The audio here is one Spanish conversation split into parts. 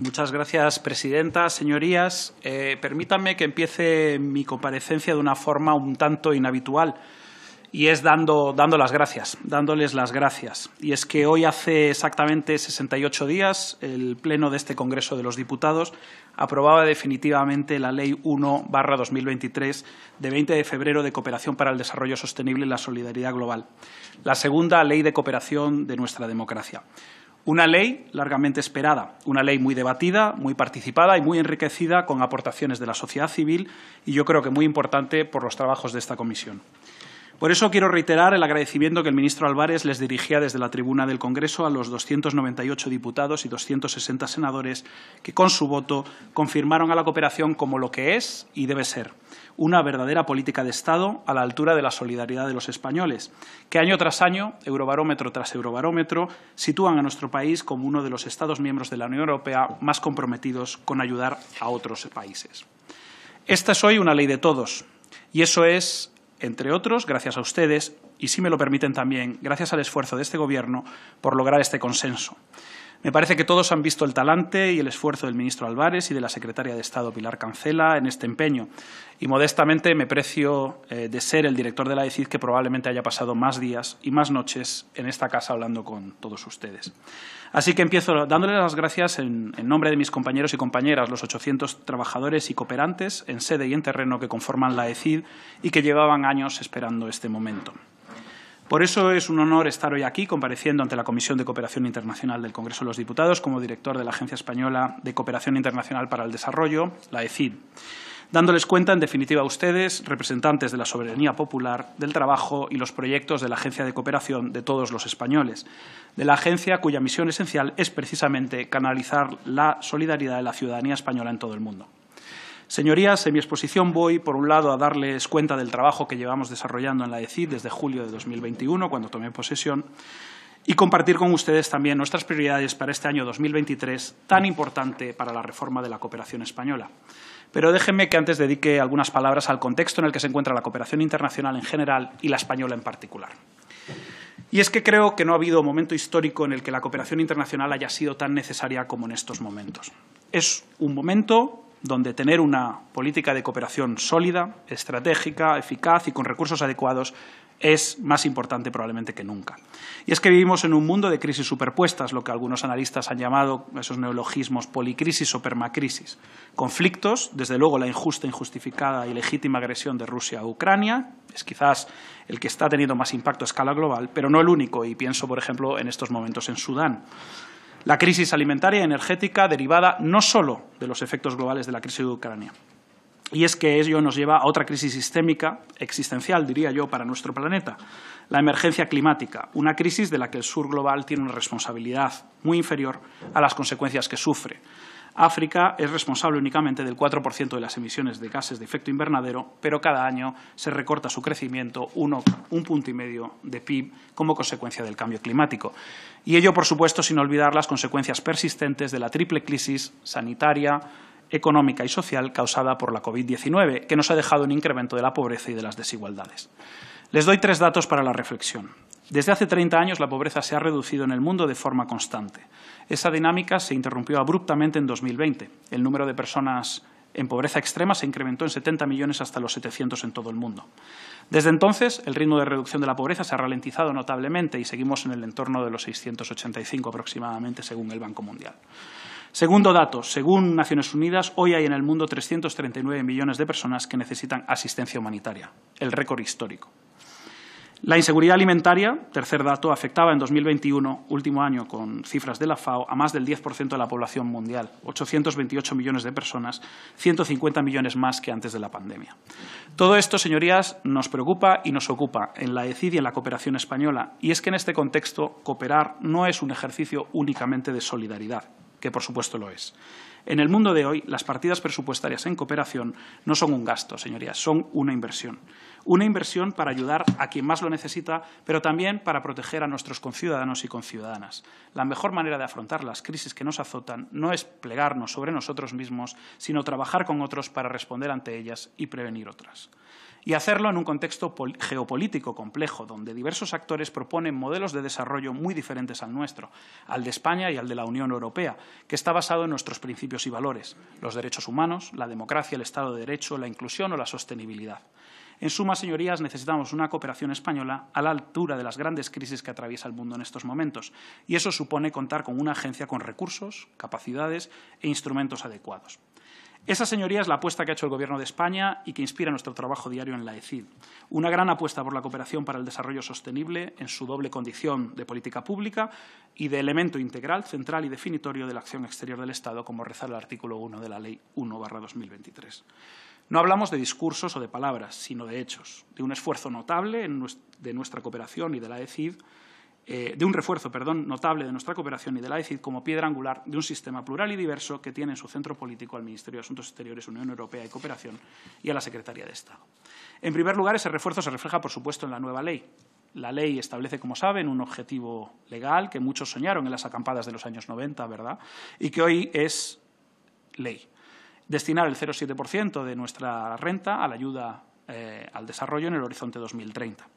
Muchas gracias, presidenta. Señorías, eh, permítanme que empiece mi comparecencia de una forma un tanto inhabitual y es dando, las gracias, dándoles las gracias. Y es que hoy hace exactamente 68 días el Pleno de este Congreso de los Diputados aprobaba definitivamente la Ley 1-2023 de 20 de febrero de Cooperación para el Desarrollo Sostenible y la Solidaridad Global, la segunda ley de cooperación de nuestra democracia. Una ley largamente esperada, una ley muy debatida, muy participada y muy enriquecida con aportaciones de la sociedad civil y yo creo que muy importante por los trabajos de esta comisión. Por eso quiero reiterar el agradecimiento que el ministro Álvarez les dirigía desde la tribuna del Congreso a los 298 diputados y 260 senadores que con su voto confirmaron a la cooperación como lo que es y debe ser una verdadera política de Estado a la altura de la solidaridad de los españoles, que año tras año, eurobarómetro tras eurobarómetro, sitúan a nuestro país como uno de los Estados miembros de la Unión Europea más comprometidos con ayudar a otros países. Esta es hoy una ley de todos, y eso es, entre otros, gracias a ustedes, y si me lo permiten también, gracias al esfuerzo de este Gobierno por lograr este consenso. Me parece que todos han visto el talante y el esfuerzo del ministro Álvarez y de la secretaria de Estado Pilar Cancela en este empeño. Y modestamente me precio eh, de ser el director de la ECID que probablemente haya pasado más días y más noches en esta casa hablando con todos ustedes. Así que empiezo dándoles las gracias en, en nombre de mis compañeros y compañeras, los 800 trabajadores y cooperantes en sede y en terreno que conforman la ECID y que llevaban años esperando este momento. Por eso es un honor estar hoy aquí compareciendo ante la Comisión de Cooperación Internacional del Congreso de los Diputados como director de la Agencia Española de Cooperación Internacional para el Desarrollo, la ECID, dándoles cuenta, en definitiva, a ustedes, representantes de la soberanía popular, del trabajo y los proyectos de la Agencia de Cooperación de todos los españoles, de la agencia cuya misión esencial es precisamente canalizar la solidaridad de la ciudadanía española en todo el mundo. Señorías, en mi exposición voy, por un lado, a darles cuenta del trabajo que llevamos desarrollando en la ECID desde julio de 2021, cuando tomé posesión, y compartir con ustedes también nuestras prioridades para este año 2023, tan importante para la reforma de la cooperación española. Pero déjenme que antes dedique algunas palabras al contexto en el que se encuentra la cooperación internacional en general y la española en particular. Y es que creo que no ha habido momento histórico en el que la cooperación internacional haya sido tan necesaria como en estos momentos. Es un momento donde tener una política de cooperación sólida, estratégica, eficaz y con recursos adecuados es más importante probablemente que nunca. Y es que vivimos en un mundo de crisis superpuestas, lo que algunos analistas han llamado esos neologismos policrisis o permacrisis. Conflictos, desde luego la injusta, injustificada y legítima agresión de Rusia a Ucrania, es quizás el que está teniendo más impacto a escala global, pero no el único, y pienso, por ejemplo, en estos momentos en Sudán la crisis alimentaria y energética derivada no solo de los efectos globales de la crisis de Ucrania. Y es que ello nos lleva a otra crisis sistémica, existencial, diría yo, para nuestro planeta, la emergencia climática, una crisis de la que el sur global tiene una responsabilidad muy inferior a las consecuencias que sufre. África es responsable únicamente del 4% de las emisiones de gases de efecto invernadero, pero cada año se recorta su crecimiento un punto y medio de PIB como consecuencia del cambio climático. Y ello, por supuesto, sin olvidar las consecuencias persistentes de la triple crisis sanitaria, económica y social causada por la COVID-19, que nos ha dejado un incremento de la pobreza y de las desigualdades. Les doy tres datos para la reflexión. Desde hace 30 años la pobreza se ha reducido en el mundo de forma constante. Esa dinámica se interrumpió abruptamente en 2020. El número de personas en pobreza extrema se incrementó en 70 millones hasta los 700 en todo el mundo. Desde entonces, el ritmo de reducción de la pobreza se ha ralentizado notablemente y seguimos en el entorno de los 685 aproximadamente, según el Banco Mundial. Segundo dato, según Naciones Unidas, hoy hay en el mundo 339 millones de personas que necesitan asistencia humanitaria, el récord histórico. La inseguridad alimentaria, tercer dato, afectaba en 2021, último año con cifras de la FAO, a más del 10% de la población mundial, 828 millones de personas, 150 millones más que antes de la pandemia. Todo esto, señorías, nos preocupa y nos ocupa en la ECID y en la cooperación española, y es que en este contexto cooperar no es un ejercicio únicamente de solidaridad, que por supuesto lo es. En el mundo de hoy, las partidas presupuestarias en cooperación no son un gasto, señorías, son una inversión. Una inversión para ayudar a quien más lo necesita, pero también para proteger a nuestros conciudadanos y conciudadanas. La mejor manera de afrontar las crisis que nos azotan no es plegarnos sobre nosotros mismos, sino trabajar con otros para responder ante ellas y prevenir otras y hacerlo en un contexto geopolítico complejo, donde diversos actores proponen modelos de desarrollo muy diferentes al nuestro, al de España y al de la Unión Europea, que está basado en nuestros principios y valores, los derechos humanos, la democracia, el Estado de Derecho, la inclusión o la sostenibilidad. En suma, señorías, necesitamos una cooperación española a la altura de las grandes crisis que atraviesa el mundo en estos momentos, y eso supone contar con una agencia con recursos, capacidades e instrumentos adecuados. Esa, señorías, es la apuesta que ha hecho el Gobierno de España y que inspira nuestro trabajo diario en la ECID. Una gran apuesta por la cooperación para el desarrollo sostenible en su doble condición de política pública y de elemento integral, central y definitorio de la acción exterior del Estado, como reza el artículo 1 de la Ley 1-2023. No hablamos de discursos o de palabras, sino de hechos, de un esfuerzo notable de nuestra cooperación y de la ECID, eh, de un refuerzo perdón, notable de nuestra cooperación y de la ECID como piedra angular de un sistema plural y diverso que tiene en su centro político al Ministerio de Asuntos Exteriores, Unión Europea y Cooperación y a la Secretaría de Estado. En primer lugar, ese refuerzo se refleja, por supuesto, en la nueva ley, la ley establece, como saben, un objetivo legal que muchos soñaron en las acampadas de los años 90, ¿verdad? Y que hoy es ley destinar el 0,7% de nuestra renta a la ayuda eh, al desarrollo en el horizonte 2030.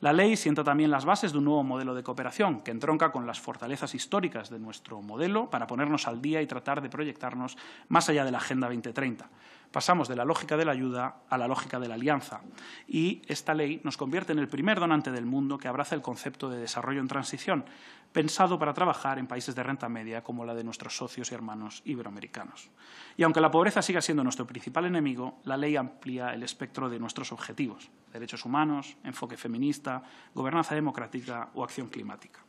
La ley sienta también las bases de un nuevo modelo de cooperación que entronca con las fortalezas históricas de nuestro modelo para ponernos al día y tratar de proyectarnos más allá de la Agenda 2030. Pasamos de la lógica de la ayuda a la lógica de la alianza y esta ley nos convierte en el primer donante del mundo que abraza el concepto de desarrollo en transición, pensado para trabajar en países de renta media como la de nuestros socios y hermanos iberoamericanos. Y aunque la pobreza siga siendo nuestro principal enemigo, la ley amplía el espectro de nuestros objetivos, derechos humanos, enfoque feminista, gobernanza democrática o acción climática.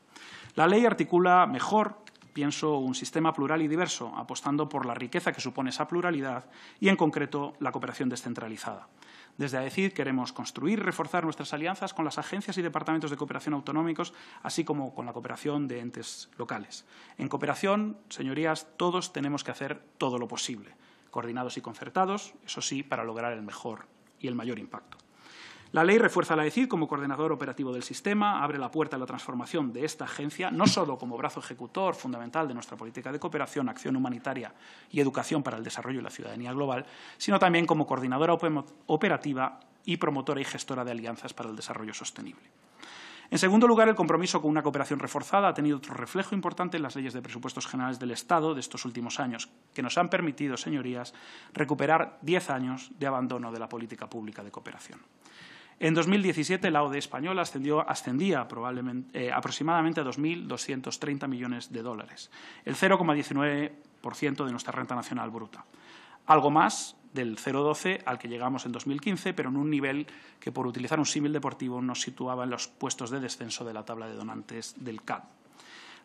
La ley articula mejor pienso un sistema plural y diverso, apostando por la riqueza que supone esa pluralidad y, en concreto, la cooperación descentralizada. Desde AECID queremos construir y reforzar nuestras alianzas con las agencias y departamentos de cooperación autonómicos, así como con la cooperación de entes locales. En cooperación, señorías, todos tenemos que hacer todo lo posible, coordinados y concertados, eso sí, para lograr el mejor y el mayor impacto. La ley refuerza la ECID como coordinador operativo del sistema, abre la puerta a la transformación de esta agencia, no solo como brazo ejecutor fundamental de nuestra política de cooperación, acción humanitaria y educación para el desarrollo y la ciudadanía global, sino también como coordinadora operativa y promotora y gestora de alianzas para el desarrollo sostenible. En segundo lugar, el compromiso con una cooperación reforzada ha tenido otro reflejo importante en las leyes de presupuestos generales del Estado de estos últimos años, que nos han permitido, señorías, recuperar diez años de abandono de la política pública de cooperación. En 2017, la ODE española ascendió, ascendía probablemente, eh, aproximadamente a 2.230 millones de dólares, el 0,19% de nuestra renta nacional bruta. Algo más del 0,12 al que llegamos en 2015, pero en un nivel que, por utilizar un símil deportivo, nos situaba en los puestos de descenso de la tabla de donantes del CAD.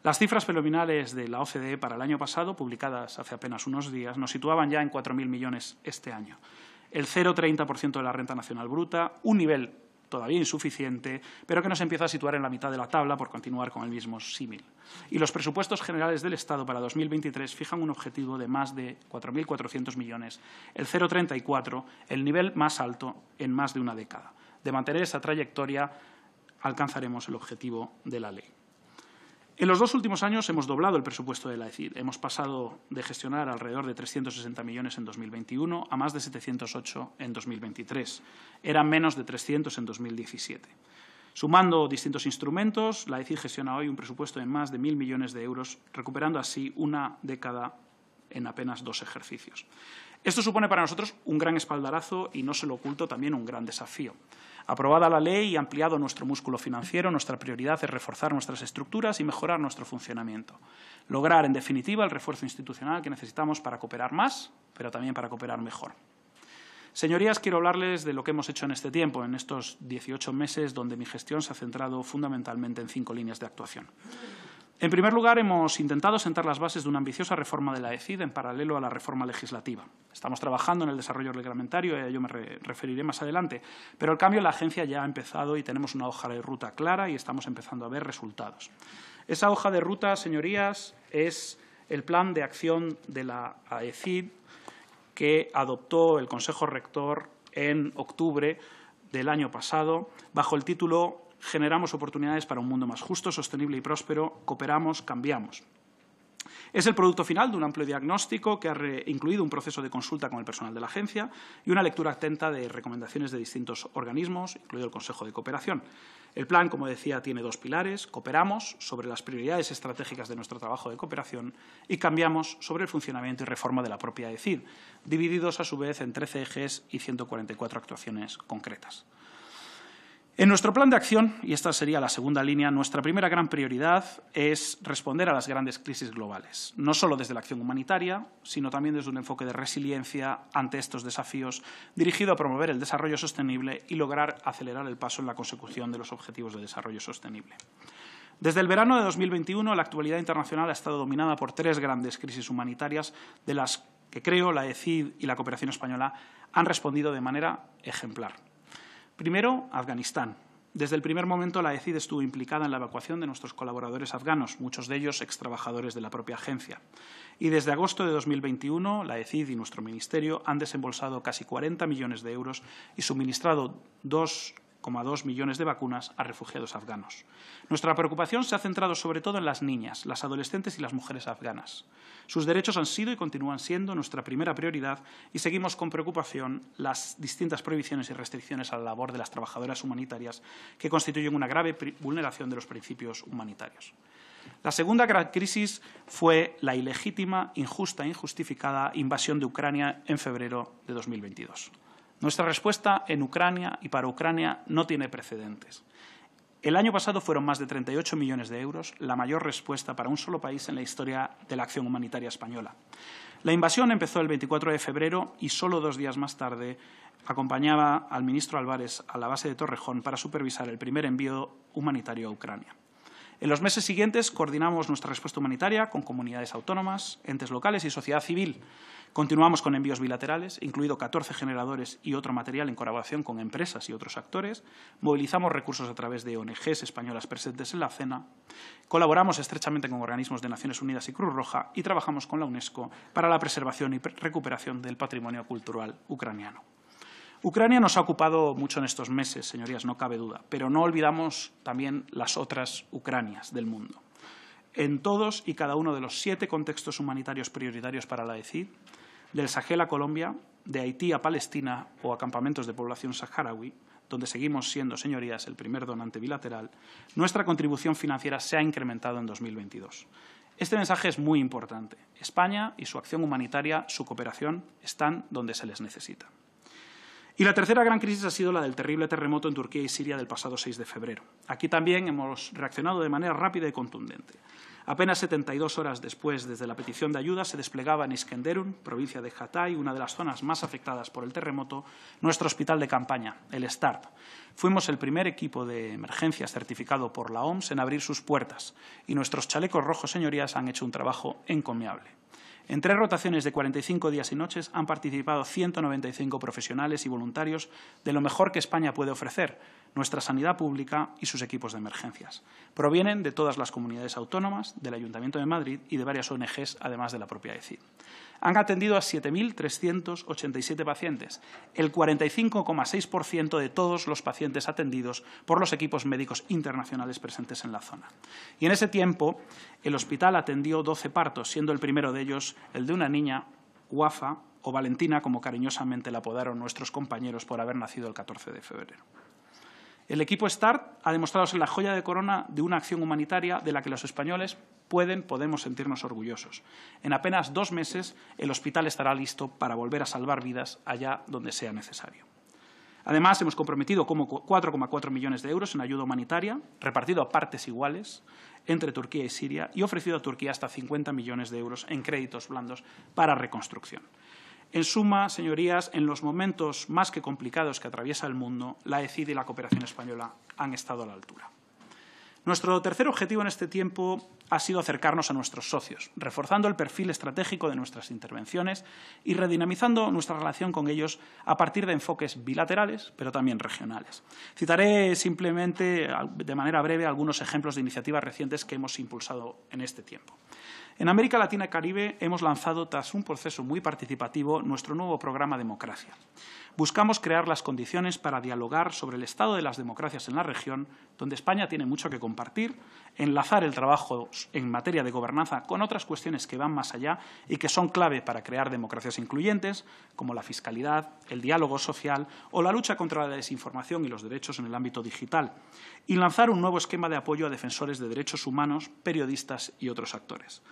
Las cifras preliminares de la OCDE para el año pasado, publicadas hace apenas unos días, nos situaban ya en 4.000 millones este año, el 0,30% de la renta nacional bruta, un nivel todavía insuficiente, pero que nos empieza a situar en la mitad de la tabla por continuar con el mismo símil. Y los presupuestos generales del Estado para 2023 fijan un objetivo de más de 4.400 millones, el 0,34, el nivel más alto en más de una década. De mantener esa trayectoria alcanzaremos el objetivo de la ley. En los dos últimos años hemos doblado el presupuesto de la ECID. Hemos pasado de gestionar alrededor de 360 millones en 2021 a más de 708 en 2023. Eran menos de 300 en 2017. Sumando distintos instrumentos, la ECID gestiona hoy un presupuesto de más de mil millones de euros, recuperando así una década en apenas dos ejercicios. Esto supone para nosotros un gran espaldarazo y, no se lo oculto, también un gran desafío. Aprobada la ley y ampliado nuestro músculo financiero, nuestra prioridad es reforzar nuestras estructuras y mejorar nuestro funcionamiento. Lograr, en definitiva, el refuerzo institucional que necesitamos para cooperar más, pero también para cooperar mejor. Señorías, quiero hablarles de lo que hemos hecho en este tiempo, en estos 18 meses donde mi gestión se ha centrado fundamentalmente en cinco líneas de actuación. En primer lugar, hemos intentado sentar las bases de una ambiciosa reforma de la ECID en paralelo a la reforma legislativa. Estamos trabajando en el desarrollo reglamentario, a ello me referiré más adelante, pero el cambio la agencia ya ha empezado y tenemos una hoja de ruta clara y estamos empezando a ver resultados. Esa hoja de ruta, señorías, es el plan de acción de la AECID que adoptó el Consejo Rector en octubre del año pasado bajo el título generamos oportunidades para un mundo más justo, sostenible y próspero, cooperamos, cambiamos. Es el producto final de un amplio diagnóstico que ha incluido un proceso de consulta con el personal de la agencia y una lectura atenta de recomendaciones de distintos organismos, incluido el Consejo de Cooperación. El plan, como decía, tiene dos pilares. Cooperamos sobre las prioridades estratégicas de nuestro trabajo de cooperación y cambiamos sobre el funcionamiento y reforma de la propia ECID, divididos a su vez en 13 ejes y 144 actuaciones concretas. En nuestro plan de acción, y esta sería la segunda línea, nuestra primera gran prioridad es responder a las grandes crisis globales, no solo desde la acción humanitaria, sino también desde un enfoque de resiliencia ante estos desafíos, dirigido a promover el desarrollo sostenible y lograr acelerar el paso en la consecución de los objetivos de desarrollo sostenible. Desde el verano de 2021, la actualidad internacional ha estado dominada por tres grandes crisis humanitarias, de las que creo la ECID y la cooperación española han respondido de manera ejemplar. Primero, Afganistán. Desde el primer momento, la ECID e estuvo implicada en la evacuación de nuestros colaboradores afganos, muchos de ellos extrabajadores de la propia agencia. Y desde agosto de 2021, la ECID e y nuestro Ministerio han desembolsado casi 40 millones de euros y suministrado dos dos millones de vacunas a refugiados afganos. Nuestra preocupación se ha centrado sobre todo en las niñas, las adolescentes y las mujeres afganas. Sus derechos han sido y continúan siendo nuestra primera prioridad y seguimos con preocupación las distintas prohibiciones y restricciones a la labor de las trabajadoras humanitarias que constituyen una grave vulneración de los principios humanitarios. La segunda gran crisis fue la ilegítima, injusta e injustificada invasión de Ucrania en febrero de 2022. Nuestra respuesta en Ucrania y para Ucrania no tiene precedentes. El año pasado fueron más de 38 millones de euros, la mayor respuesta para un solo país en la historia de la acción humanitaria española. La invasión empezó el 24 de febrero y solo dos días más tarde acompañaba al ministro Álvarez a la base de Torrejón para supervisar el primer envío humanitario a Ucrania. En los meses siguientes coordinamos nuestra respuesta humanitaria con comunidades autónomas, entes locales y sociedad civil. Continuamos con envíos bilaterales, incluido 14 generadores y otro material en colaboración con empresas y otros actores. Movilizamos recursos a través de ONGs españolas presentes en la cena. Colaboramos estrechamente con organismos de Naciones Unidas y Cruz Roja y trabajamos con la UNESCO para la preservación y recuperación del patrimonio cultural ucraniano. Ucrania nos ha ocupado mucho en estos meses, señorías, no cabe duda, pero no olvidamos también las otras Ucranias del mundo. En todos y cada uno de los siete contextos humanitarios prioritarios para la ECID, del Sahel a Colombia, de Haití a Palestina o a campamentos de población saharaui, donde seguimos siendo, señorías, el primer donante bilateral, nuestra contribución financiera se ha incrementado en 2022. Este mensaje es muy importante. España y su acción humanitaria, su cooperación, están donde se les necesita. Y la tercera gran crisis ha sido la del terrible terremoto en Turquía y Siria del pasado 6 de febrero. Aquí también hemos reaccionado de manera rápida y contundente. Apenas 72 horas después, desde la petición de ayuda, se desplegaba en Iskenderun, provincia de Hatay, una de las zonas más afectadas por el terremoto, nuestro hospital de campaña, el START. Fuimos el primer equipo de emergencia certificado por la OMS en abrir sus puertas y nuestros chalecos rojos, señorías, han hecho un trabajo encomiable. En tres rotaciones de 45 días y noches han participado 195 profesionales y voluntarios de lo mejor que España puede ofrecer, nuestra sanidad pública y sus equipos de emergencias. Provienen de todas las comunidades autónomas, del Ayuntamiento de Madrid y de varias ONGs, además de la propia ECID han atendido a 7.387 pacientes, el 45,6% de todos los pacientes atendidos por los equipos médicos internacionales presentes en la zona. Y en ese tiempo, el hospital atendió 12 partos, siendo el primero de ellos el de una niña, Wafa o Valentina, como cariñosamente la apodaron nuestros compañeros por haber nacido el 14 de febrero. El equipo START ha demostrado ser la joya de corona de una acción humanitaria de la que los españoles pueden, podemos sentirnos orgullosos. En apenas dos meses, el hospital estará listo para volver a salvar vidas allá donde sea necesario. Además, hemos comprometido 4,4 millones de euros en ayuda humanitaria, repartido a partes iguales entre Turquía y Siria, y ofrecido a Turquía hasta 50 millones de euros en créditos blandos para reconstrucción. En suma, señorías, en los momentos más que complicados que atraviesa el mundo, la ECID y la cooperación española han estado a la altura. Nuestro tercer objetivo en este tiempo ha sido acercarnos a nuestros socios, reforzando el perfil estratégico de nuestras intervenciones y redinamizando nuestra relación con ellos a partir de enfoques bilaterales, pero también regionales. Citaré simplemente, de manera breve, algunos ejemplos de iniciativas recientes que hemos impulsado en este tiempo. En América Latina y Caribe hemos lanzado, tras un proceso muy participativo, nuestro nuevo programa Democracia. Buscamos crear las condiciones para dialogar sobre el estado de las democracias en la región, donde España tiene mucho que compartir, enlazar el trabajo en materia de gobernanza con otras cuestiones que van más allá y que son clave para crear democracias incluyentes, como la fiscalidad, el diálogo social o la lucha contra la desinformación y los derechos en el ámbito digital, y lanzar un nuevo esquema de apoyo a defensores de derechos humanos, periodistas y otros actores.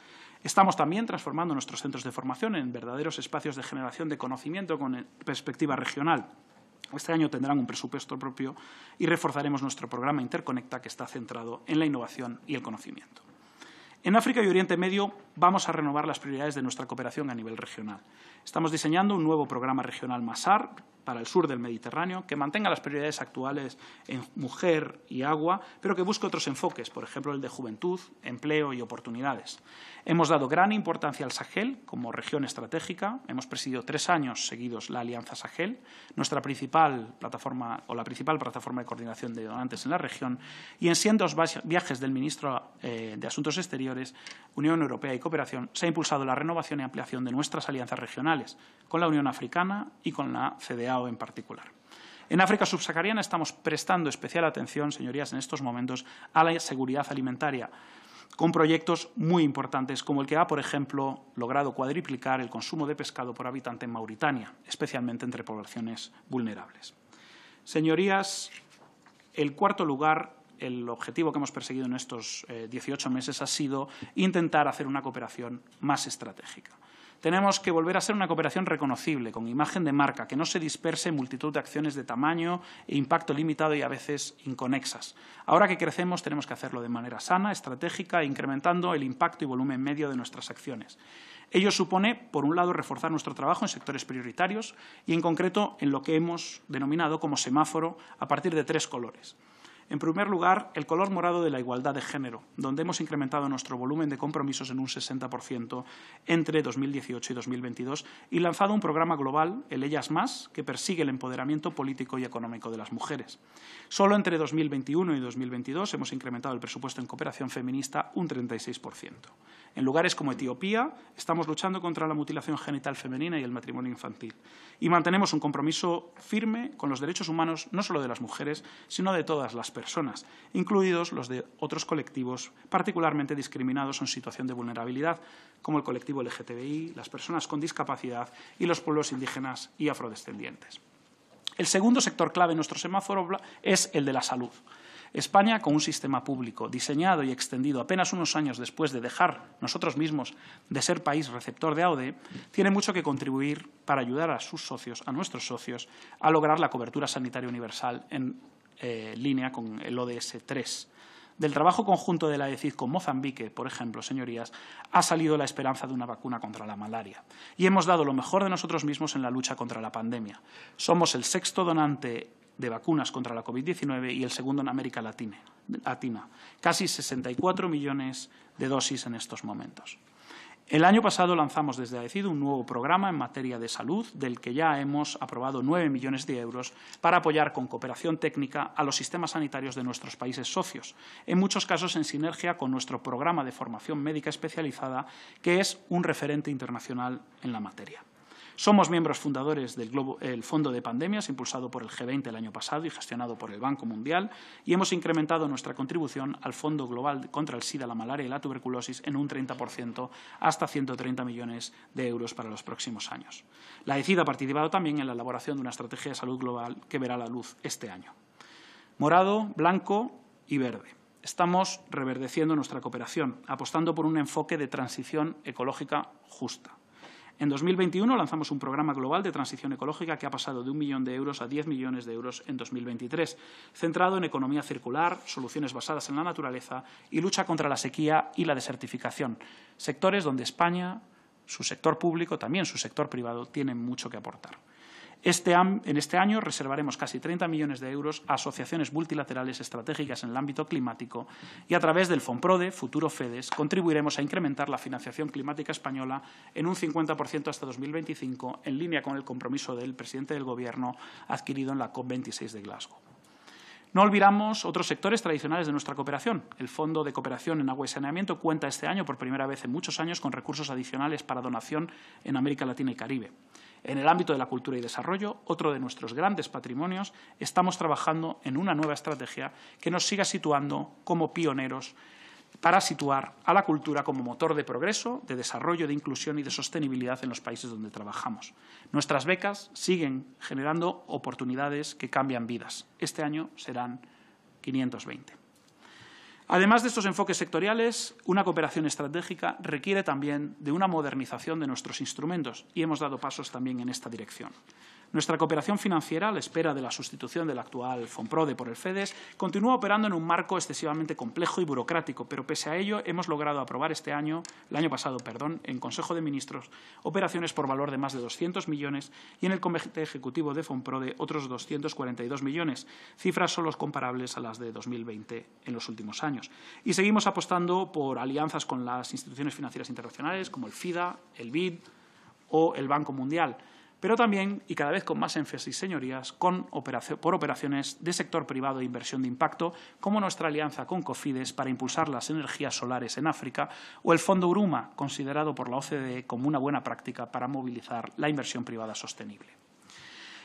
Estamos también transformando nuestros centros de formación en verdaderos espacios de generación de conocimiento con eh, perspectiva regional. Este año tendrán un presupuesto propio y reforzaremos nuestro programa Interconecta, que está centrado en la innovación y el conocimiento. En África y Oriente Medio vamos a renovar las prioridades de nuestra cooperación a nivel regional. Estamos diseñando un nuevo programa regional MASAR para el sur del Mediterráneo que mantenga las prioridades actuales en mujer y agua, pero que busque otros enfoques, por ejemplo, el de juventud, empleo y oportunidades. Hemos dado gran importancia al Sahel como región estratégica. Hemos presidido tres años seguidos la Alianza Sahel, nuestra principal plataforma o la principal plataforma de coordinación de donantes en la región, y en siendo viajes del ministro eh, de Asuntos Exteriores Unión Europea y Cooperación, se ha impulsado la renovación y ampliación de nuestras alianzas regionales con la Unión Africana y con la CDAO en particular. En África subsahariana estamos prestando especial atención, señorías, en estos momentos a la seguridad alimentaria, con proyectos muy importantes como el que ha, por ejemplo, logrado cuadriplicar el consumo de pescado por habitante en Mauritania, especialmente entre poblaciones vulnerables. Señorías, el cuarto lugar el objetivo que hemos perseguido en estos 18 eh, meses ha sido intentar hacer una cooperación más estratégica. Tenemos que volver a ser una cooperación reconocible, con imagen de marca, que no se disperse en multitud de acciones de tamaño e impacto limitado y a veces inconexas. Ahora que crecemos tenemos que hacerlo de manera sana, estratégica incrementando el impacto y volumen medio de nuestras acciones. Ello supone, por un lado, reforzar nuestro trabajo en sectores prioritarios y, en concreto, en lo que hemos denominado como semáforo a partir de tres colores – en primer lugar, el color morado de la igualdad de género, donde hemos incrementado nuestro volumen de compromisos en un 60% entre 2018 y 2022 y lanzado un programa global, el Ellas Más, que persigue el empoderamiento político y económico de las mujeres. Solo entre 2021 y 2022 hemos incrementado el presupuesto en cooperación feminista un 36%. En lugares como Etiopía estamos luchando contra la mutilación genital femenina y el matrimonio infantil y mantenemos un compromiso firme con los derechos humanos no solo de las mujeres, sino de todas las personas personas, incluidos los de otros colectivos particularmente discriminados o en situación de vulnerabilidad, como el colectivo LGTBI, las personas con discapacidad y los pueblos indígenas y afrodescendientes. El segundo sector clave en nuestro semáforo es el de la salud. España, con un sistema público diseñado y extendido apenas unos años después de dejar nosotros mismos de ser país receptor de AODE, tiene mucho que contribuir para ayudar a sus socios, a nuestros socios, a lograr la cobertura sanitaria universal en eh, línea con el ODS 3. Del trabajo conjunto de la ECID con Mozambique, por ejemplo, señorías, ha salido la esperanza de una vacuna contra la malaria. Y hemos dado lo mejor de nosotros mismos en la lucha contra la pandemia. Somos el sexto donante de vacunas contra la COVID-19 y el segundo en América Latina. Casi 64 millones de dosis en estos momentos. El año pasado lanzamos desde AECID un nuevo programa en materia de salud, del que ya hemos aprobado nueve millones de euros para apoyar con cooperación técnica a los sistemas sanitarios de nuestros países socios, en muchos casos en sinergia con nuestro programa de formación médica especializada, que es un referente internacional en la materia. Somos miembros fundadores del Fondo de Pandemias, impulsado por el G20 el año pasado y gestionado por el Banco Mundial, y hemos incrementado nuestra contribución al Fondo Global contra el SIDA, la malaria y la tuberculosis en un 30% hasta 130 millones de euros para los próximos años. La ECID ha participado también en la elaboración de una estrategia de salud global que verá la luz este año. Morado, blanco y verde. Estamos reverdeciendo nuestra cooperación, apostando por un enfoque de transición ecológica justa. En 2021 lanzamos un programa global de transición ecológica que ha pasado de un millón de euros a diez millones de euros en 2023, centrado en economía circular, soluciones basadas en la naturaleza y lucha contra la sequía y la desertificación, sectores donde España, su sector público, también su sector privado, tienen mucho que aportar. Este en este año reservaremos casi 30 millones de euros a asociaciones multilaterales estratégicas en el ámbito climático y a través del PRODE, futuro FEDES, contribuiremos a incrementar la financiación climática española en un 50% hasta 2025, en línea con el compromiso del presidente del Gobierno adquirido en la COP26 de Glasgow. No olvidamos otros sectores tradicionales de nuestra cooperación. El Fondo de Cooperación en Agua y Saneamiento cuenta este año por primera vez en muchos años con recursos adicionales para donación en América Latina y Caribe. En el ámbito de la cultura y desarrollo, otro de nuestros grandes patrimonios, estamos trabajando en una nueva estrategia que nos siga situando como pioneros para situar a la cultura como motor de progreso, de desarrollo, de inclusión y de sostenibilidad en los países donde trabajamos. Nuestras becas siguen generando oportunidades que cambian vidas. Este año serán 520. Además de estos enfoques sectoriales, una cooperación estratégica requiere también de una modernización de nuestros instrumentos y hemos dado pasos también en esta dirección. Nuestra cooperación financiera, a la espera de la sustitución del actual FONPRODE por el FEDES, continúa operando en un marco excesivamente complejo y burocrático, pero pese a ello hemos logrado aprobar este año, el año pasado, perdón, en Consejo de Ministros, operaciones por valor de más de 200 millones y en el Comité Ejecutivo de FONPRODE otros 242 millones, cifras solo comparables a las de 2020 en los últimos años. Y seguimos apostando por alianzas con las instituciones financieras internacionales como el FIDA, el BID o el Banco Mundial pero también, y cada vez con más énfasis, señorías, por operaciones de sector privado e inversión de impacto, como nuestra alianza con COFIDES para impulsar las energías solares en África o el Fondo Uruma, considerado por la OCDE como una buena práctica para movilizar la inversión privada sostenible.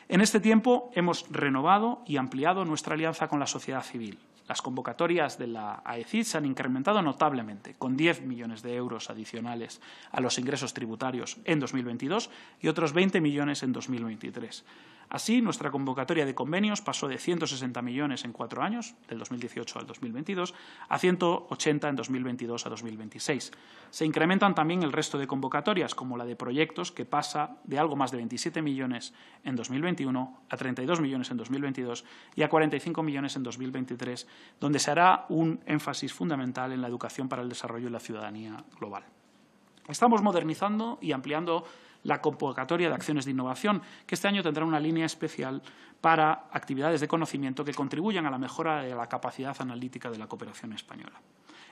En este tiempo hemos renovado y ampliado nuestra alianza con la sociedad civil, las convocatorias de la AECID se han incrementado notablemente, con 10 millones de euros adicionales a los ingresos tributarios en 2022 y otros 20 millones en 2023. Así, nuestra convocatoria de convenios pasó de 160 millones en cuatro años, del 2018 al 2022, a 180 en 2022 a 2026. Se incrementan también el resto de convocatorias, como la de proyectos, que pasa de algo más de 27 millones en 2021 a 32 millones en 2022 y a 45 millones en 2023 donde se hará un énfasis fundamental en la educación para el desarrollo y la ciudadanía global. Estamos modernizando y ampliando la convocatoria de acciones de innovación, que este año tendrá una línea especial para actividades de conocimiento que contribuyan a la mejora de la capacidad analítica de la cooperación española.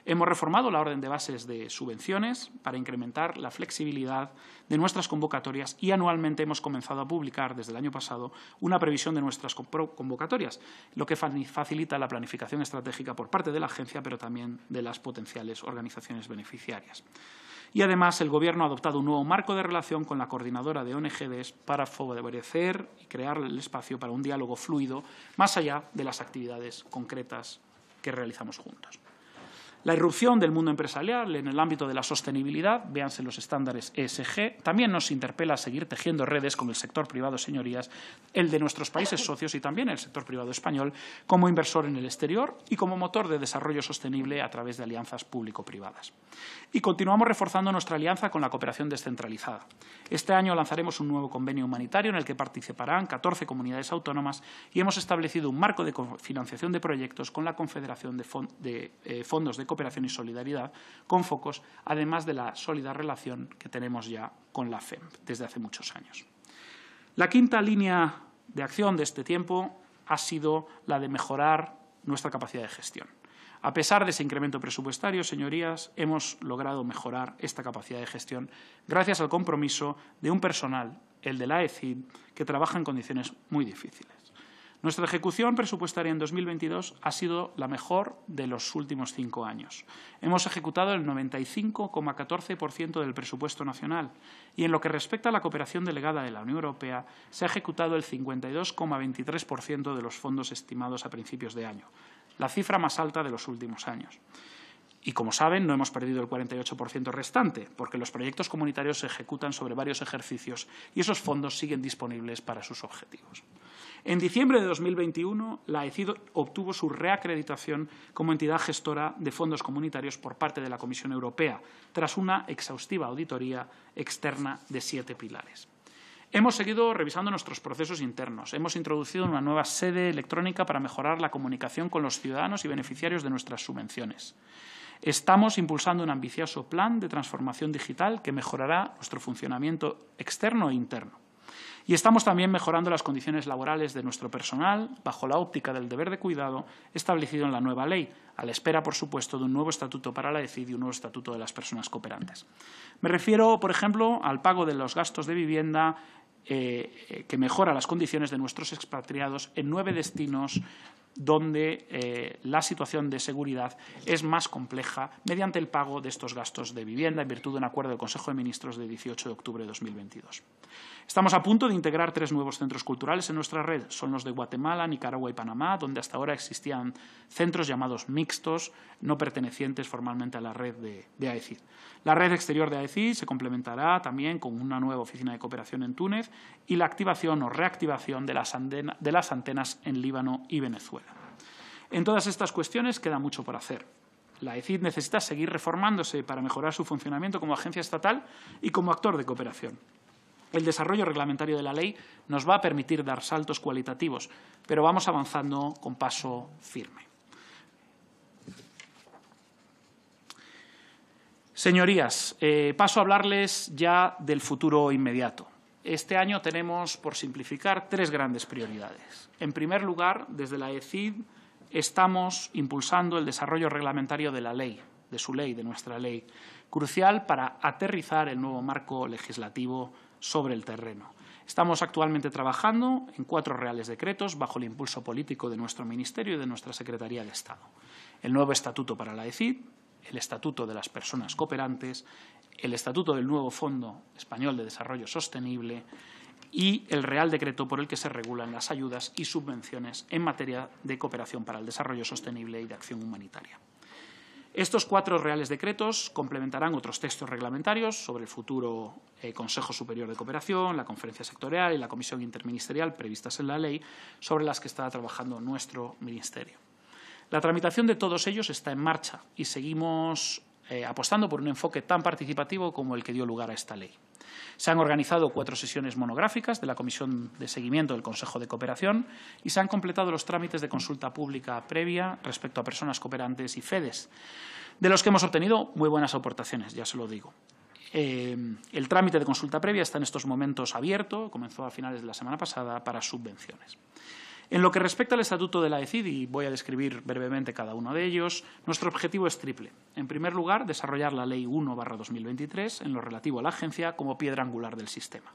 Hemos reformado la orden de bases de subvenciones para incrementar la flexibilidad de nuestras convocatorias y anualmente hemos comenzado a publicar desde el año pasado una previsión de nuestras convocatorias, lo que facilita la planificación estratégica por parte de la agencia, pero también de las potenciales organizaciones beneficiarias. Y además, el Gobierno ha adoptado un nuevo marco de relación con la coordinadora de ONGDs para favorecer y crear el espacio para un diálogo fluido más allá de las actividades concretas que realizamos juntos. La irrupción del mundo empresarial en el ámbito de la sostenibilidad, véanse los estándares ESG, también nos interpela a seguir tejiendo redes con el sector privado, señorías, el de nuestros países socios y también el sector privado español, como inversor en el exterior y como motor de desarrollo sostenible a través de alianzas público-privadas. Y continuamos reforzando nuestra alianza con la cooperación descentralizada. Este año lanzaremos un nuevo convenio humanitario en el que participarán 14 comunidades autónomas y hemos establecido un marco de financiación de proyectos con la Confederación de, eh, Fondos de cooperación y solidaridad con focos, además de la sólida relación que tenemos ya con la FEMP desde hace muchos años. La quinta línea de acción de este tiempo ha sido la de mejorar nuestra capacidad de gestión. A pesar de ese incremento presupuestario, señorías, hemos logrado mejorar esta capacidad de gestión gracias al compromiso de un personal, el de la ECID, que trabaja en condiciones muy difíciles. Nuestra ejecución presupuestaria en 2022 ha sido la mejor de los últimos cinco años. Hemos ejecutado el 95,14% del presupuesto nacional y, en lo que respecta a la cooperación delegada de la Unión Europea, se ha ejecutado el 52,23% de los fondos estimados a principios de año, la cifra más alta de los últimos años. Y, como saben, no hemos perdido el 48% restante, porque los proyectos comunitarios se ejecutan sobre varios ejercicios y esos fondos siguen disponibles para sus objetivos. En diciembre de 2021, la ECID obtuvo su reacreditación como entidad gestora de fondos comunitarios por parte de la Comisión Europea, tras una exhaustiva auditoría externa de siete pilares. Hemos seguido revisando nuestros procesos internos. Hemos introducido una nueva sede electrónica para mejorar la comunicación con los ciudadanos y beneficiarios de nuestras subvenciones. Estamos impulsando un ambicioso plan de transformación digital que mejorará nuestro funcionamiento externo e interno. Y estamos también mejorando las condiciones laborales de nuestro personal bajo la óptica del deber de cuidado establecido en la nueva ley, a la espera, por supuesto, de un nuevo estatuto para la ECID y un nuevo estatuto de las personas cooperantes. Me refiero, por ejemplo, al pago de los gastos de vivienda eh, eh, que mejora las condiciones de nuestros expatriados en nueve destinos donde eh, la situación de seguridad es más compleja mediante el pago de estos gastos de vivienda en virtud de un acuerdo del Consejo de Ministros de 18 de octubre de 2022. Estamos a punto de integrar tres nuevos centros culturales en nuestra red. Son los de Guatemala, Nicaragua y Panamá, donde hasta ahora existían centros llamados mixtos, no pertenecientes formalmente a la red de, AECID. La red exterior de AECID se complementará también con una nueva oficina de cooperación en Túnez y la activación o reactivación de las, antenas en Líbano y Venezuela. En todas estas cuestiones queda mucho por hacer. La AECID necesita seguir reformándose para mejorar su funcionamiento como agencia estatal y como actor de cooperación. El desarrollo reglamentario de la ley nos va a permitir dar saltos cualitativos, pero vamos avanzando con paso firme. Señorías, eh, paso a hablarles ya del futuro inmediato. Este año tenemos, por simplificar, tres grandes prioridades. En primer lugar, desde la ECID estamos impulsando el desarrollo reglamentario de la ley, de su ley, de nuestra ley, crucial para aterrizar el nuevo marco legislativo sobre el terreno. Estamos actualmente trabajando en cuatro reales decretos bajo el impulso político de nuestro Ministerio y de nuestra Secretaría de Estado. El nuevo Estatuto para la ECID, el Estatuto de las Personas Cooperantes, el Estatuto del nuevo Fondo Español de Desarrollo Sostenible y el Real Decreto por el que se regulan las ayudas y subvenciones en materia de cooperación para el desarrollo sostenible y de acción humanitaria. Estos cuatro reales decretos complementarán otros textos reglamentarios sobre el futuro eh, Consejo Superior de Cooperación, la Conferencia Sectorial y la Comisión Interministerial previstas en la ley, sobre las que está trabajando nuestro Ministerio. La tramitación de todos ellos está en marcha y seguimos eh, apostando por un enfoque tan participativo como el que dio lugar a esta ley. Se han organizado cuatro sesiones monográficas de la Comisión de Seguimiento del Consejo de Cooperación y se han completado los trámites de consulta pública previa respecto a personas cooperantes y FEDES, de los que hemos obtenido muy buenas aportaciones, ya se lo digo. Eh, el trámite de consulta previa está en estos momentos abierto, comenzó a finales de la semana pasada, para subvenciones. En lo que respecta al estatuto de la ECID, y voy a describir brevemente cada uno de ellos, nuestro objetivo es triple. En primer lugar, desarrollar la Ley 1-2023 en lo relativo a la agencia como piedra angular del sistema.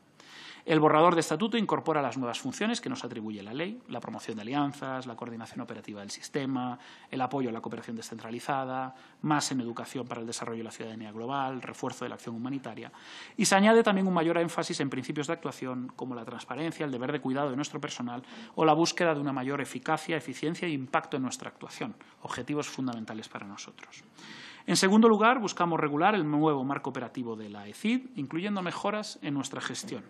El borrador de estatuto incorpora las nuevas funciones que nos atribuye la ley, la promoción de alianzas, la coordinación operativa del sistema, el apoyo a la cooperación descentralizada, más en educación para el desarrollo de la ciudadanía global, refuerzo de la acción humanitaria. Y se añade también un mayor énfasis en principios de actuación como la transparencia, el deber de cuidado de nuestro personal o la búsqueda de una mayor eficacia, eficiencia e impacto en nuestra actuación, objetivos fundamentales para nosotros. En segundo lugar, buscamos regular el nuevo marco operativo de la ECID, incluyendo mejoras en nuestra gestión.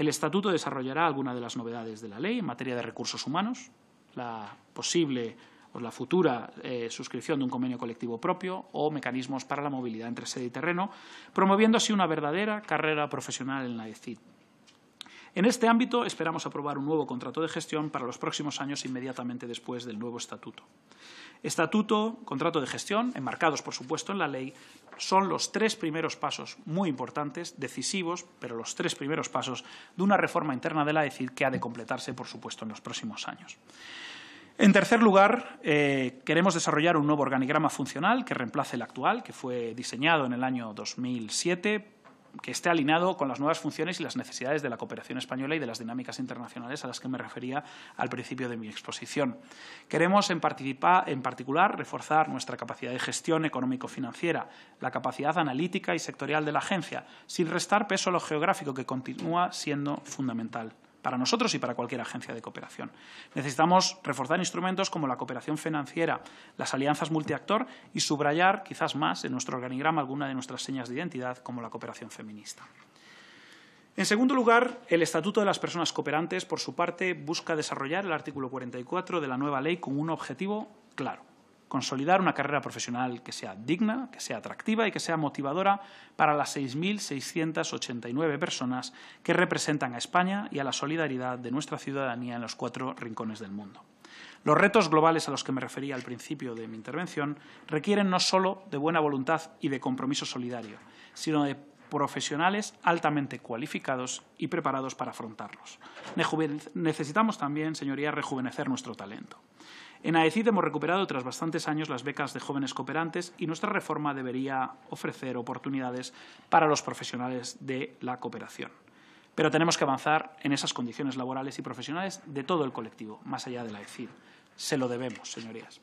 El Estatuto desarrollará algunas de las novedades de la ley en materia de recursos humanos, la posible o la futura eh, suscripción de un convenio colectivo propio o mecanismos para la movilidad entre sede y terreno, promoviendo así una verdadera carrera profesional en la ECIT. En este ámbito esperamos aprobar un nuevo contrato de gestión para los próximos años inmediatamente después del nuevo estatuto. Estatuto, contrato de gestión, enmarcados por supuesto en la ley, son los tres primeros pasos muy importantes, decisivos, pero los tres primeros pasos de una reforma interna de la ECID que ha de completarse por supuesto en los próximos años. En tercer lugar, eh, queremos desarrollar un nuevo organigrama funcional que reemplace el actual, que fue diseñado en el año 2007 que esté alineado con las nuevas funciones y las necesidades de la cooperación española y de las dinámicas internacionales a las que me refería al principio de mi exposición. Queremos, en, en particular, reforzar nuestra capacidad de gestión económico-financiera, la capacidad analítica y sectorial de la agencia, sin restar peso a lo geográfico, que continúa siendo fundamental para nosotros y para cualquier agencia de cooperación. Necesitamos reforzar instrumentos como la cooperación financiera, las alianzas multiactor y subrayar quizás más en nuestro organigrama alguna de nuestras señas de identidad como la cooperación feminista. En segundo lugar, el Estatuto de las Personas Cooperantes, por su parte, busca desarrollar el artículo 44 de la nueva ley con un objetivo claro consolidar una carrera profesional que sea digna, que sea atractiva y que sea motivadora para las 6.689 personas que representan a España y a la solidaridad de nuestra ciudadanía en los cuatro rincones del mundo. Los retos globales a los que me refería al principio de mi intervención requieren no solo de buena voluntad y de compromiso solidario, sino de profesionales altamente cualificados y preparados para afrontarlos. Necesitamos también, señorías, rejuvenecer nuestro talento. En AECID hemos recuperado tras bastantes años las becas de jóvenes cooperantes y nuestra reforma debería ofrecer oportunidades para los profesionales de la cooperación. Pero tenemos que avanzar en esas condiciones laborales y profesionales de todo el colectivo, más allá de la AECID. Se lo debemos, señorías.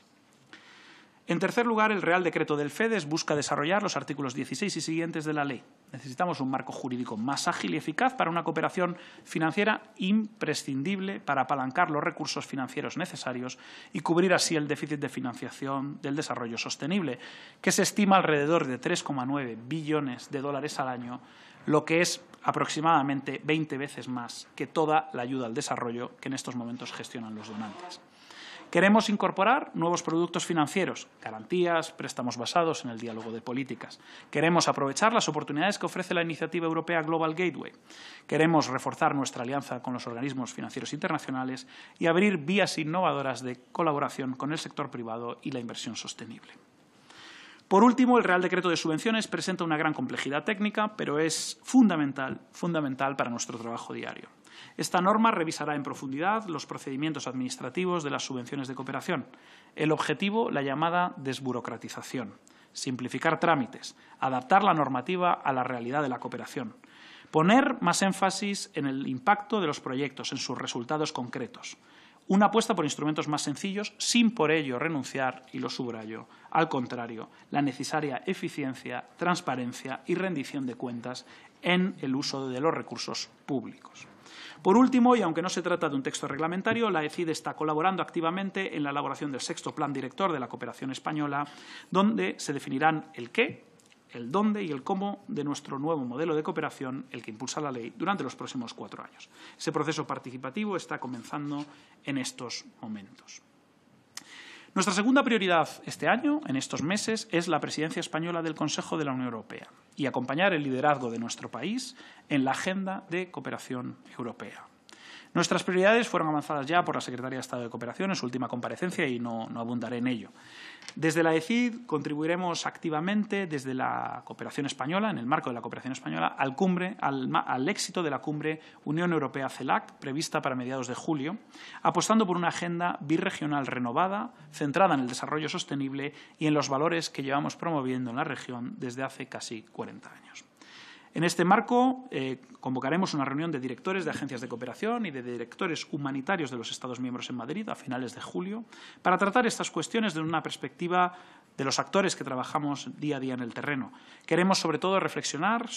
En tercer lugar, el Real Decreto del FEDES busca desarrollar los artículos 16 y siguientes de la ley. Necesitamos un marco jurídico más ágil y eficaz para una cooperación financiera imprescindible para apalancar los recursos financieros necesarios y cubrir así el déficit de financiación del desarrollo sostenible, que se estima alrededor de 3,9 billones de dólares al año, lo que es aproximadamente 20 veces más que toda la ayuda al desarrollo que en estos momentos gestionan los donantes. Queremos incorporar nuevos productos financieros, garantías, préstamos basados en el diálogo de políticas. Queremos aprovechar las oportunidades que ofrece la iniciativa europea Global Gateway. Queremos reforzar nuestra alianza con los organismos financieros internacionales y abrir vías innovadoras de colaboración con el sector privado y la inversión sostenible. Por último, el Real Decreto de Subvenciones presenta una gran complejidad técnica, pero es fundamental, fundamental para nuestro trabajo diario. Esta norma revisará en profundidad los procedimientos administrativos de las subvenciones de cooperación. El objetivo, la llamada desburocratización, simplificar trámites, adaptar la normativa a la realidad de la cooperación, poner más énfasis en el impacto de los proyectos, en sus resultados concretos, una apuesta por instrumentos más sencillos sin por ello renunciar, y lo subrayo, al contrario, la necesaria eficiencia, transparencia y rendición de cuentas en el uso de los recursos públicos. Por último, y aunque no se trata de un texto reglamentario, la ECID está colaborando activamente en la elaboración del sexto plan director de la cooperación española, donde se definirán el qué, el dónde y el cómo de nuestro nuevo modelo de cooperación, el que impulsa la ley, durante los próximos cuatro años. Ese proceso participativo está comenzando en estos momentos. Nuestra segunda prioridad este año, en estos meses, es la presidencia española del Consejo de la Unión Europea y acompañar el liderazgo de nuestro país en la agenda de cooperación europea. Nuestras prioridades fueron avanzadas ya por la Secretaría de Estado de Cooperación en su última comparecencia y no, abundaré en ello. Desde la ECID contribuiremos activamente desde la cooperación española, en el marco de la cooperación española, al, cumbre, al, éxito de la cumbre Unión Europea-CELAC, prevista para mediados de julio, apostando por una agenda birregional renovada, centrada en el desarrollo sostenible y en los valores que llevamos promoviendo en la región desde hace casi 40 años. En este marco, eh, convocaremos una reunión de directores de agencias de cooperación y de directores humanitarios de los Estados miembros en Madrid a finales de julio para tratar estas cuestiones desde una perspectiva de los actores que trabajamos día a día en el terreno. Queremos, sobre todo, reflexionar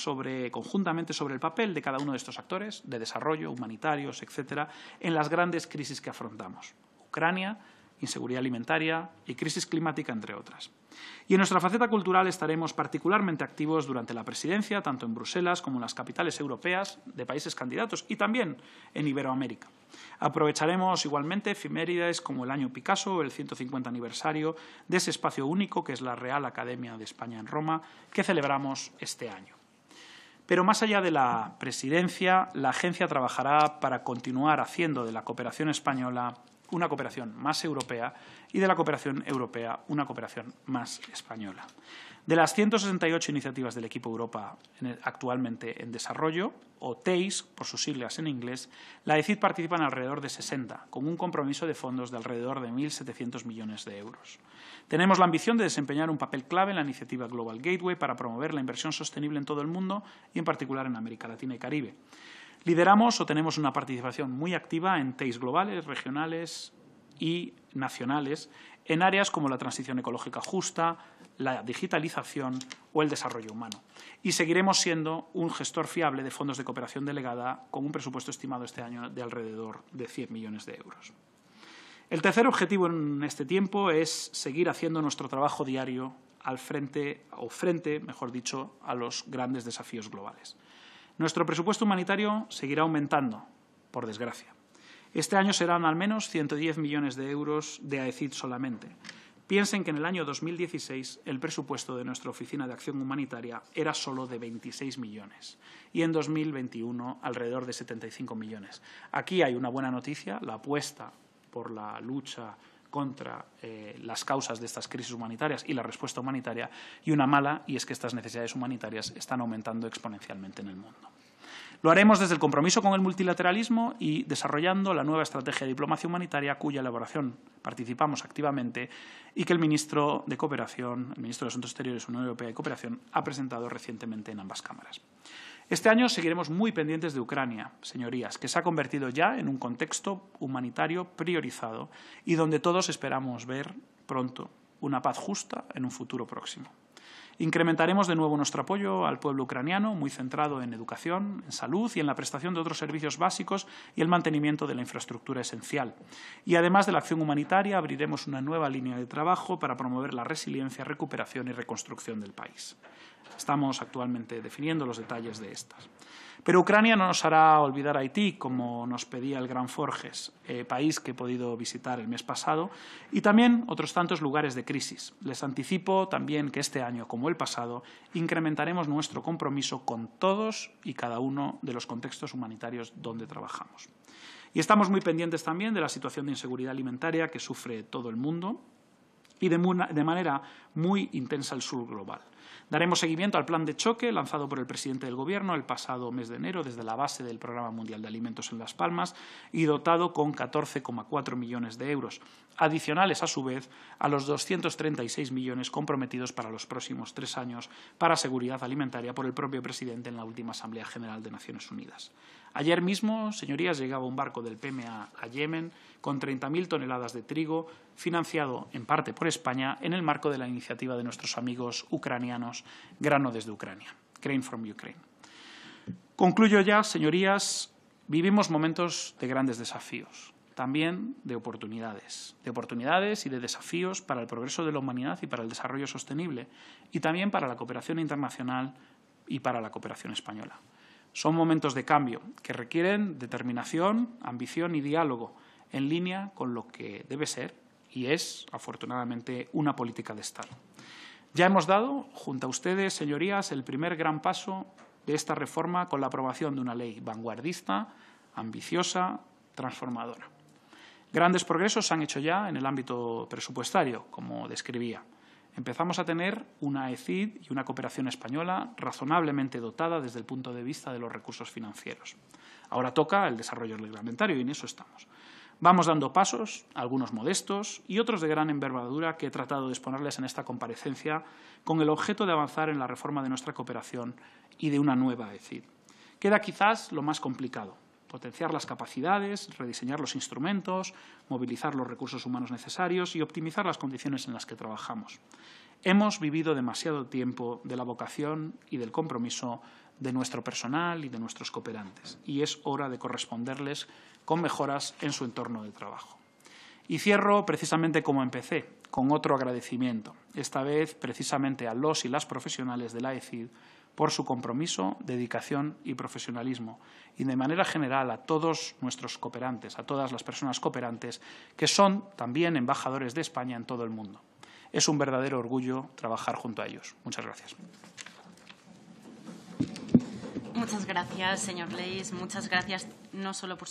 conjuntamente sobre el papel de cada uno de estos actores, de desarrollo, humanitarios, etcétera, en las grandes crisis que afrontamos. Ucrania, inseguridad alimentaria y crisis climática, entre otras. Y en nuestra faceta cultural estaremos particularmente activos durante la presidencia, tanto en Bruselas como en las capitales europeas de países candidatos y también en Iberoamérica. Aprovecharemos igualmente efemérides como el año Picasso, el 150 aniversario de ese espacio único que es la Real Academia de España en Roma, que celebramos este año. Pero más allá de la presidencia, la agencia trabajará para continuar haciendo de la cooperación española una cooperación más europea y de la cooperación europea una cooperación más española. De las 168 iniciativas del equipo Europa actualmente en desarrollo, o TEIS, por sus siglas en inglés, la ECID participa en alrededor de 60, con un compromiso de fondos de alrededor de 1.700 millones de euros. Tenemos la ambición de desempeñar un papel clave en la iniciativa Global Gateway para promover la inversión sostenible en todo el mundo y en particular en América Latina y Caribe. Lideramos o tenemos una participación muy activa en TAIs globales, regionales y nacionales en áreas como la transición ecológica justa, la digitalización o el desarrollo humano. Y seguiremos siendo un gestor fiable de fondos de cooperación delegada con un presupuesto estimado este año de alrededor de 100 millones de euros. El tercer objetivo en este tiempo es seguir haciendo nuestro trabajo diario al frente, o frente, mejor dicho, a los grandes desafíos globales. Nuestro presupuesto humanitario seguirá aumentando, por desgracia. Este año serán al menos 110 millones de euros de AECID solamente. Piensen que en el año 2016 el presupuesto de nuestra Oficina de Acción Humanitaria era solo de 26 millones y en 2021 alrededor de 75 millones. Aquí hay una buena noticia, la apuesta por la lucha contra eh, las causas de estas crisis humanitarias y la respuesta humanitaria, y una mala, y es que estas necesidades humanitarias están aumentando exponencialmente en el mundo. Lo haremos desde el compromiso con el multilateralismo y desarrollando la nueva estrategia de diplomacia humanitaria cuya elaboración participamos activamente y que el ministro de Cooperación, el ministro de Asuntos Exteriores, Unión Europea y Cooperación ha presentado recientemente en ambas cámaras. Este año seguiremos muy pendientes de Ucrania, señorías, que se ha convertido ya en un contexto humanitario priorizado y donde todos esperamos ver pronto una paz justa en un futuro próximo. Incrementaremos de nuevo nuestro apoyo al pueblo ucraniano, muy centrado en educación, en salud y en la prestación de otros servicios básicos y el mantenimiento de la infraestructura esencial. Y además de la acción humanitaria, abriremos una nueva línea de trabajo para promover la resiliencia, recuperación y reconstrucción del país. Estamos actualmente definiendo los detalles de estas. Pero Ucrania no nos hará olvidar Haití, como nos pedía el Gran Forges, eh, país que he podido visitar el mes pasado, y también otros tantos lugares de crisis. Les anticipo también que este año, como el pasado, incrementaremos nuestro compromiso con todos y cada uno de los contextos humanitarios donde trabajamos. Y estamos muy pendientes también de la situación de inseguridad alimentaria que sufre todo el mundo y de manera muy intensa el sur global. Daremos seguimiento al plan de choque lanzado por el presidente del Gobierno el pasado mes de enero desde la base del Programa Mundial de Alimentos en Las Palmas y dotado con 14,4 millones de euros, adicionales a su vez a los 236 millones comprometidos para los próximos tres años para seguridad alimentaria por el propio presidente en la última Asamblea General de Naciones Unidas. Ayer mismo, señorías, llegaba un barco del PMA a Yemen con 30.000 toneladas de trigo, financiado en parte por España en el marco de la iniciativa de nuestros amigos ucranianos Grano desde Ucrania, Grain from Ukraine. Concluyo ya, señorías, vivimos momentos de grandes desafíos, también de oportunidades, de oportunidades y de desafíos para el progreso de la humanidad y para el desarrollo sostenible, y también para la cooperación internacional y para la cooperación española. Son momentos de cambio que requieren determinación, ambición y diálogo en línea con lo que debe ser y es, afortunadamente, una política de Estado. Ya hemos dado, junto a ustedes, señorías, el primer gran paso de esta reforma con la aprobación de una ley vanguardista, ambiciosa, transformadora. Grandes progresos se han hecho ya en el ámbito presupuestario, como describía empezamos a tener una ECID y una cooperación española razonablemente dotada desde el punto de vista de los recursos financieros. Ahora toca el desarrollo reglamentario y en eso estamos. Vamos dando pasos, algunos modestos y otros de gran envergadura que he tratado de exponerles en esta comparecencia con el objeto de avanzar en la reforma de nuestra cooperación y de una nueva ECID. Queda quizás lo más complicado, potenciar las capacidades, rediseñar los instrumentos, movilizar los recursos humanos necesarios y optimizar las condiciones en las que trabajamos. Hemos vivido demasiado tiempo de la vocación y del compromiso de nuestro personal y de nuestros cooperantes, y es hora de corresponderles con mejoras en su entorno de trabajo. Y cierro precisamente como empecé, con otro agradecimiento, esta vez precisamente a los y las profesionales de la ECID por su compromiso, dedicación y profesionalismo, y de manera general a todos nuestros cooperantes, a todas las personas cooperantes, que son también embajadores de España en todo el mundo. Es un verdadero orgullo trabajar junto a ellos. Muchas gracias. Muchas gracias, señor Leis. Muchas gracias no solo por